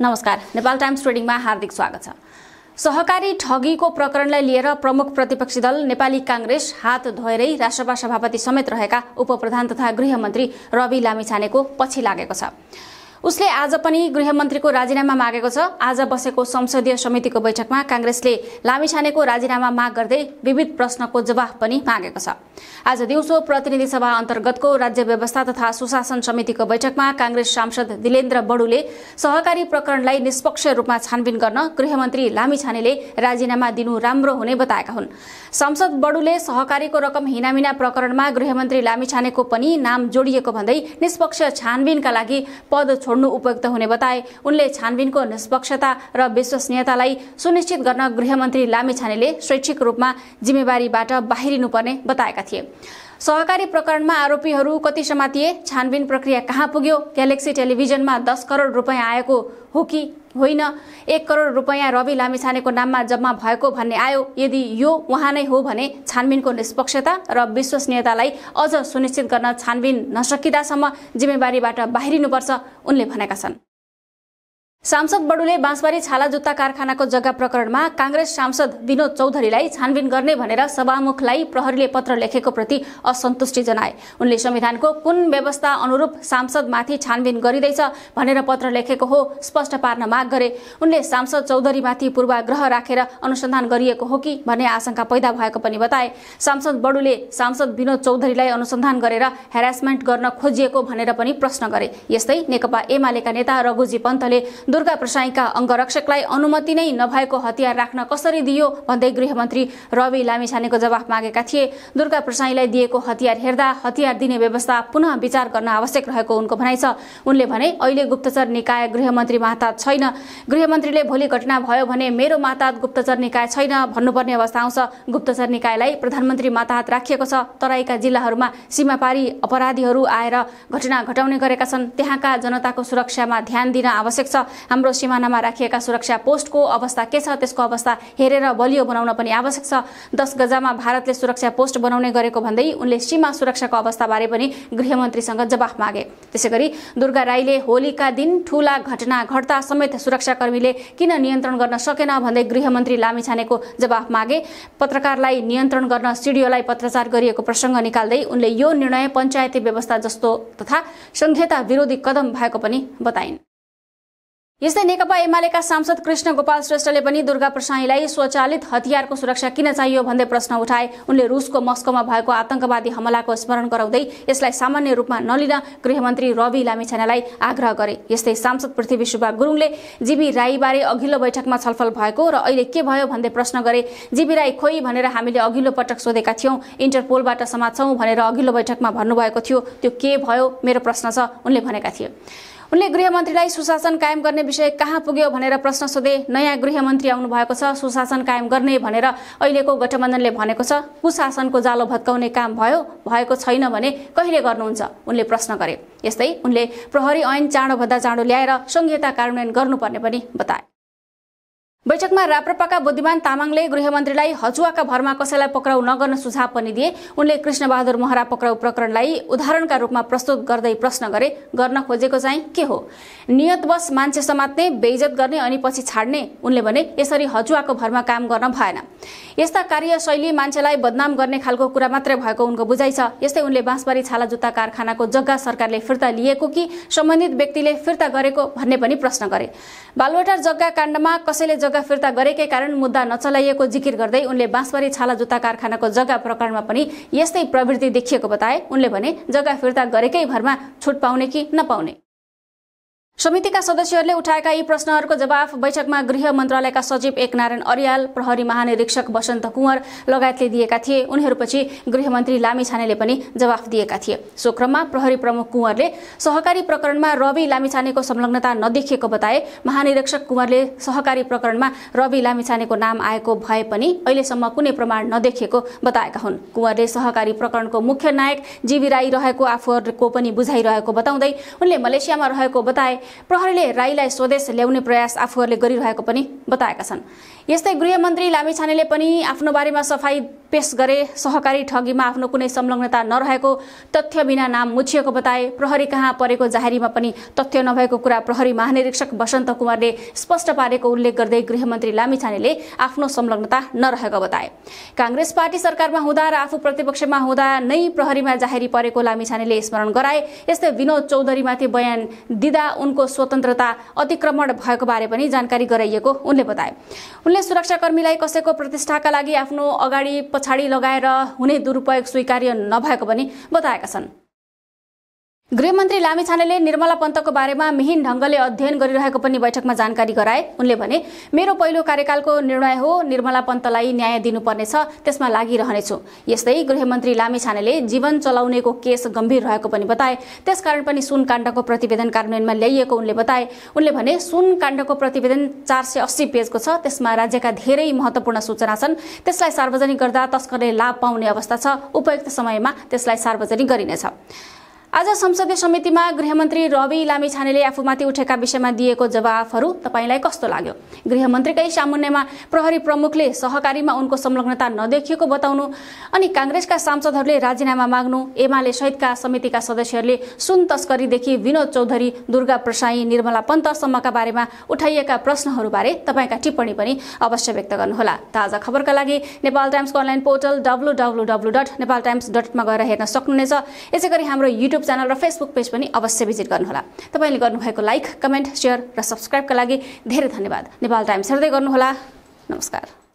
नमस्कार नेपाल टाइम्स ट्रेडिङमा हार्दिक स्वागत छ सहकारी ठगीको प्रकरणलाई लिएर प्रमुख प्रतिपक्षी दल नेपाली काङ्ग्रेस हात धोएरै राष्ट्रपा सभापति समेत रहेका उपप्रधान तथा गृहमन्त्री रवि लामिछानेको पछि लागेको छ उसले आज पनि गृहमन्त्रीको राजीनामा मागेको छ आज बसेको संसदीय समितिको बैठकमा काङ्ग्रेसले लामिछानेको राजीनामा माग गर्दै विविध प्रश्नको जवाफ पनि मागेको छ आज दिउँसो प्रतिनिधि सभा अन्तर्गतको राज्य व्यवस्था तथा सुशासन समितिको बैठकमा काङ्ग्रेस सांसद दिलेन्द्र बडुले सहकारी प्रकरणलाई निष्पक्ष रूपमा छानबिन गर्न गृहमन्त्री लामिछानेले राजीनामा दिनु राम्रो हुने बताएका हुन् सांसद बडुले सहकारीको रकम हिनामिना प्रकरणमा गृहमन्त्री लामिछानेको पनि नाम जोडिएको भन्दै निष्पक्ष छानबिनका लागि पद छोड्नु जोड्नु उपयुक्त हुने बताए उनले छानबिनको निष्पक्षता र विश्वसनीयतालाई सुनिश्चित गर्न गृहमन्त्री लामिछानेले स्वैच्छिक रूपमा जिम्मेवारीबाट बाहिरिनुपर्ने बताएका थिए सहकारी प्रकरणमा आरोपीहरू कति समातिए छानबिन प्रक्रिया कहाँ पुग्यो ग्यालेक्सी टेलिभिजनमा दस करोड रुपियाँ आएको हो कि होइन एक करोड रुपियाँ रवि लामिछानेको नाममा जम्मा भएको भन्ने आयो यदि यो उहाँ नै हो भने छानबिनको निष्पक्षता र विश्वसनीयतालाई अझ सुनिश्चित गर्न छानबिन नसकिँदासम्म जिम्मेवारीबाट बाहिरिनुपर्छ उनले भनेका छन् सांसद बडुले बाँसबारी छाला जुत्ता कारखानाको जग्गा प्रकरणमा काङ्ग्रेस सांसद विनोद चौधरीलाई छानबिन गर्ने भनेर सभामुखलाई प्रहरीले पत्र लेखेको प्रति असन्तुष्टि जनाए उनले संविधानको कुन व्यवस्था अनुरूप सांसदमाथि छानबिन गरिँदैछ भनेर पत्र लेखेको हो स्पष्ट पार्न माग गरे उनले सांसद चौधरीमाथि पूर्वाग्रह राखेर अनुसन्धान गरिएको हो कि भन्ने आशंका पैदा भएको पनि बताए सांसद बडुले सांसद विनोद चौधरीलाई अनुसन्धान गरेर हेरासमेन्ट गर्न खोजिएको भनेर पनि प्रश्न गरे यस्तै नेकपा एमालेका नेता रघुजी पन्तले दुर्गा प्रसाईका अङ्गरक्षकलाई अनुमति नै नभएको हतियार राख्न कसरी दियो भन्दै गृहमन्त्री रवि लामिछानेको जवाफ मागेका थिए दुर्गा प्रसाईलाई दिएको हतियार हेर्दा हतियार दिने व्यवस्था पुनः विचार गर्न आवश्यक रहेको उनको भनाइ छ उनले भने अहिले गुप्तचर निकाय गृहमन्त्री महातात छैन गृहमन्त्रीले भोलि घटना भयो भने मेरो मातात गुप्तचर निकाय छैन भन्नुपर्ने अवस्था आउँछ गुप्तचर निकायलाई प्रधानमन्त्री मातात राखिएको छ तराईका जिल्लाहरूमा सीमापारी अपराधीहरू आएर घटना घटाउने गरेका छन् त्यहाँका जनताको सुरक्षामा ध्यान दिन आवश्यक छ हाम्रो सिमानामा राखिएका सुरक्षा पोस्टको अवस्था के छ त्यसको अवस्था हेरेर बलियो बनाउन पनि आवश्यक छ दस गजामा भारतले सुरक्षा पोस्ट बनाउने गरेको भन्दै उनले सीमा सुरक्षाको अवस्थाबारे पनि गृहमन्त्रीसँग जवाफ मागे त्यसै गरी दुर्गा राईले होलीका दिन ठूला घटना घट्दा समेत सुरक्षाकर्मीले किन नियन्त्रण गर्न सकेन भन्दै गृहमन्त्री लामिछानेको जवाफ मागे पत्रकारलाई नियन्त्रण गर्न सिडिओलाई पत्रचार गरिएको प्रसङ्ग निकाल्दै उनले यो निर्णय पञ्चायती व्यवस्था जस्तो तथा संहिता विरोधी कदम भएको पनि बताइन् यस्तै नेकपा एमालेका सांसद कृष्ण गोपाल श्रेष्ठले पनि दुर्गा प्रसाईलाई स्वचालित हतियारको सुरक्षा किन चाहियो भन्दै प्रश्न उठाए उनले रुसको मस्कोमा भएको आतंकवादी हमलाको स्मरण गराउँदै यसलाई सामान्य रूपमा नलिन गृहमन्त्री रवि लामिछानेलाई आग्रह गरे यस्तै सांसद पृथ्वी सुब्बा गुरूङले जीबी राईबारे अघिल्लो बैठकमा छलफल भएको र अहिले के भयो भन्दै प्रश्न गरे जीबी राई खोइ भनेर हामीले अघिल्लो पटक सोधेका थियौं इन्टरपोलबाट समात्छौँ भनेर अघिल्लो बैठकमा भन्नुभएको थियो त्यो के भयो मेरो प्रश्न छ उनले भनेका थिए उनले गृहमन्त्रीलाई सुशासन कायम गर्ने विषय कहाँ पुग्यो भनेर प्रश्न सोधे नयाँ गृहमन्त्री आउनु भएको छ सुशासन कायम गर्ने भनेर अहिलेको गठबन्धनले भनेको छ कुशासनको जालो भत्काउने काम भयो भएको छैन भने कहिले गर्नुहुन्छ उनले प्रश्न गरे यस्तै उनले प्रहरी ऐन चाँडोभन्दा चाँडो ल्याएर संहिता कार्यान्वयन गर्नुपर्ने पनि बताए बैठकमा राप्रपाका बुद्धिमान तामाङले गृहमन्त्रीलाई हजुवाका भरमा कसैलाई पक्राउ नगर्न सुझाव पनि दिए उनले कृष्णबहादुर महरा पक्राउ प्रकरणलाई उदाहरणका रूपमा प्रस्तुत गर्दै प्रश्न गरे गर्न खोजेको चाहिँ के हो नियतवश मान्छे समात्ने बेइजत गर्ने अनि पछि छाड्ने उनले भने यसरी हजुवाको भरमा काम गर्न भएन यस्ता कार्यशैली मान्छेलाई बदनाम गर्ने खालको कुरा मात्रै भएको उनको बुझाइ छ यस्तै उनले बाँसबारी छाला जुत्ता कारखानाको जग्गा सरकारले फिर्ता लिएको कि सम्बन्धित व्यक्तिले फिर्ता गरेको भन्ने पनि प्रश्न गरे बालुवाटार जग्गा काण्डमा कसैले जग्गा जग्गा फिर्ता गरेकै कारण मुद्दा नचलाइएको जिकिर गर्दै उनले बाँसबारी छाला जुत्ता कारखानाको जग्गा प्रकरणमा पनि यस्तै प्रवृत्ति देखिएको बताए उनले भने जग्गा फिर्ता गरेकै भरमा छुट पाउने कि नपाउने समितिका सदस्यहरूले उठाएका यी प्रश्नहरूको जवाफ बैठकमा गृह मन्त्रालयका सचिव एकनारायण अर्याल प्रहरी महानिरीक्षक वसन्त कुँवर लगायतले दिएका थिए उनीहरूपछि गृहमन्त्री लामिछानेले पनि जवाफ दिएका थिए सो क्रममा प्रहरी प्रमुख कुँवरले सहकारी प्रकरणमा रवि लामिछानेको संलग्नता नदेखिएको बताए महानिरीक्षक कुँवरले सहकारी प्रकरणमा रवि लामिछानेको नाम आएको भए पनि अहिलेसम्म कुनै प्रमाण नदेखिएको बताएका हुन् कुँवरले सहकारी प्रकरणको मुख्य नायक जीवी राई रहेको आफूहरूको पनि बुझाइरहेको बताउँदै उनले मलेसियामा रहेको बताए प्रहरीले राईलाई स्वदेश ल्याउने प्रयास आफूहरूले गरिरहेको पनि बताएका छन् यस्तै गृहमन्त्री लामिछानेले पनि आफ्नो बारेमा सफाई पेश गरे सहकारी ठगीमा आफ्नो कुनै संलग्नता नरहेको तथ्य बिना नाम मुछिएको बताए प्रहरी कहाँ परेको जाहेरीमा पनि तथ्य नभएको कुरा प्रहरी महानिरीक्षक वसन्त कुमारले स्पष्ट पारेको उल्लेख गर्दै गृहमन्त्री लामिछानेले आफ्नो संलग्नता नरहेको बताए काङ्ग्रेस पार्टी सरकारमा हुँदा र आफू प्रतिपक्षमा हुँदा नै प्रहरीमा जाहेरी परेको लामिछानेले स्मरण गराए यस्तै विनोद चौधरीमाथि बयान दिँदा उनको स्वतन्त्रता अतिक्रमण भएको बारे पनि जानकारी गराइएको उनले बताए उनले सुरक्षाकर्मीलाई कसैको प्रतिष्ठाका लागि आफ्नो अगाडि पछाडि लगाएर हुने दुरुपयोग स्वीकार्य नभएको पनि बताएका छन् गृहमन्त्री लामिछानेले निर्मला पन्तको बारेमा मिहिन ढङ्गले अध्ययन गरिरहेको पनि बैठकमा जानकारी गराए उनले भने मेरो पहिलो कार्यकालको निर्णय हो निर्मला पन्तलाई न्याय दिनुपर्नेछ त्यसमा लागिरहनेछु यस्तै गृहमन्त्री लामिछानेले जीवन चलाउनेको केस गम्भीर रहेको पनि बताए त्यसकारण पनि सुन काण्डको प्रतिवेदन कार्यान्वयनमा ल्याइएको उनले बताए उनले भने सुन काण्डको प्रतिवेदन चार सय अस्सी पेजको छ त्यसमा राज्यका धेरै महत्त्वपूर्ण सूचना छन् त्यसलाई सार्वजनिक गर्दा तस्करले लाभ पाउने अवस्था छ उपयुक्त समयमा त्यसलाई सार्वजनिक गरिनेछ आज संसदीय समितिमा गृहमन्त्री रवि लामिछानेले आफूमाथि उठेका विषयमा दिएको जवाफहरू तपाईँलाई कस्तो लाग्यो गृहमन्त्रीकै सामुन्यमा प्रहरी प्रमुखले सहकारीमा उनको संलग्नता नदेखिएको बताउनु अनि काङ्ग्रेसका सांसदहरूले राजीनामा माग्नु एमाले सहितका समितिका सदस्यहरूले सुन तस्करीदेखि विनोद चौधरी दुर्गा प्रसाई निर्मला पन्तसम्मका बारेमा उठाइएका प्रश्नहरूबारे तपाईँका टिप्पणी पनि अवश्य व्यक्त गर्नुहोला ताजा खबरका लागि नेपाल टाइम्सको online portal W W W dot Nepal Times डटमा गएर हेर्न सक्नुहुनेछ यसै गरी हाम्रो युट्युब च्यानल र फेसबुक पेज पनि अवश्य भिजिट गर्नुहोला तपाईँले गर्नुभएको लाइक कमेन्ट सेयर र सब्सक्राइबका लागि धेरै धन्यवाद नेपाल टाइम्स हेर्दै गर्नुहोला नमस्कार